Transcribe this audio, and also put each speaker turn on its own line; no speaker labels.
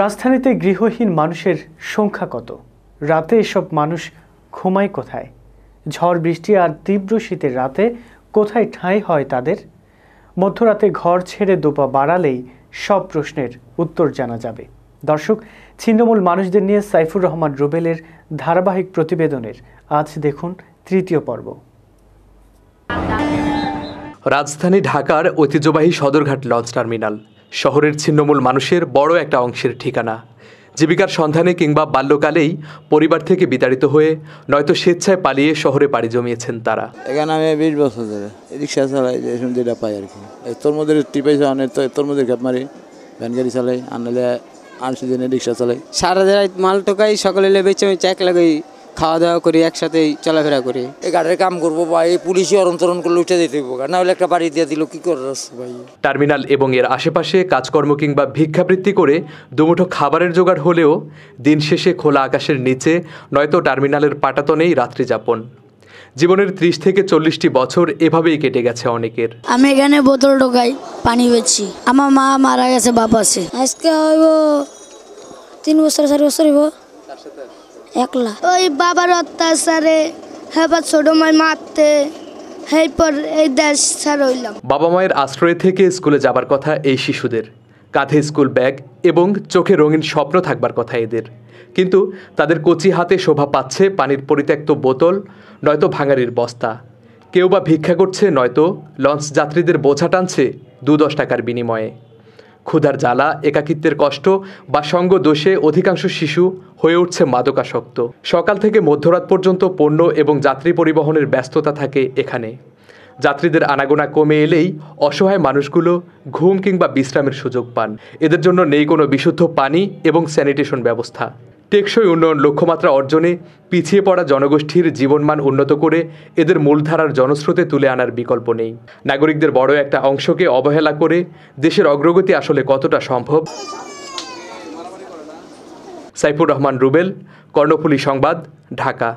রাজধানীতে গৃহহীন মানুষের সংখ্যা কত রাতে এসব মানুষ ঘুমায় কোথায় ঝড় বৃষ্টি আর তীব্র শীতের রাতে কোথায় ঠাঁই হয় তাদের মধ্যরাতে ঘর ছেড়ে দোপা বাড়ালেই সব প্রশ্নের উত্তর জানা যাবে দর্শক ছিন্নমূল মানুষদের নিয়ে সাইফুর রহমান রুবেলের ধারাবাহিক প্রতিবেদনের আজ দেখুন তৃতীয় পর্ব
রাজধানী ঢাকার ঐতিহ্যবাহী সদরঘাট লঞ্চ টার্মিনাল শহরের ছিন্নমূল মানুষের বড় একটা অংশের ঠিকানা জীবিকার সন্ধানে কিংবা বাল্যকালেই পরিবার থেকে বিতাড়িত হয়ে নয়তো স্বেচ্ছায় পালিয়ে শহরে পাড়ি জমিয়েছেন তারা
এখানে আমি বিশ বছর ধরে রিক্সা চালাই যেটা পাই আর কি তরমুজের টিপে অনেক তরমুজের ঘাপ মারি ভ্যান গাড়ি চালাই আনলে আনসি দিনে রিক্সা চালাই সারা জায়গায় মাল টোকাই সকালে বেঁচে আমি চেক লাগাই খাওয়া দাওয়া করি একসাথেই চলাফেরা করি এই গাড়ির কাম করবো বা এই পুলিশই অরন্তরণ করলে উঠে দিতে না হলে একটা
বাড়ি দিয়ে দিল কি করে আছে ভাই টার্মিনাল এবং এর আশেপাশে কাজকর্ম কিংবা ভিক্ষাবৃত্তি করে দুমুঠো খাবারের জোগাড় হলেও দিন শেষে খোলা আকাশের নিচে নয়তো টার্মিনালের পাটাতনেই রাত্রি যাপন জীবনের ত্রিশ থেকে চল্লিশটি বছর এভাবেই কেটে গেছে অনেকের
আমি এখানে বোতল ঢোকাই পানি পেয়েছি আমার মা মারা গেছে বাপ আছে আজকে হইব তিন বছর চার বছর হইব একলা ওই বাবার অত্যাচারে হ্যাঁ ছোট মাই মারতে এরপর এই দেশ ছাড়া
হইলাম বাবা মায়ের আশ্রয় থেকে স্কুলে যাবার কথা এই শিশুদের কাঁধে স্কুল ব্যাগ এবং চোখে রঙিন স্বপ্ন থাকবার কথা এদের কিন্তু তাদের কচি হাতে শোভা পাচ্ছে পানির পরিত্যক্ত বোতল নয়তো ভাঙারির বস্তা কেউ বা ভিক্ষা করছে নয়তো লঞ্চ যাত্রীদের বোঝা টানছে দু দশ টাকার বিনিময়ে ক্ষুধার জ্বালা একাকিত্বের কষ্ট বা সঙ্গ দোষে অধিকাংশ শিশু হয়ে উঠছে মাদকাসক্ত সকাল থেকে মধ্যরাত পর্যন্ত পণ্য এবং যাত্রী পরিবহনের ব্যস্ততা থাকে এখানে যাত্রীদের আনাগোনা কমে এলেই অসহায় মানুষগুলো ঘুম কিংবা বিশ্রামের সুযোগ পান এদের জন্য নেই কোনো বিশুদ্ধ পানি এবং স্যানিটেশন ব্যবস্থা টেকসই উন্নয়ন লক্ষ্যমাত্রা অর্জনে পিছিয়ে পড়া জনগোষ্ঠীর জীবনমান উন্নত করে এদের মূলধারার জনস্রোতে তুলে আনার বিকল্প নেই নাগরিকদের বড় একটা অংশকে অবহেলা করে দেশের অগ্রগতি আসলে কতটা সম্ভব সাইফুর রহমান রুবেল কর্ণফুলী সংবাদ ঢাকা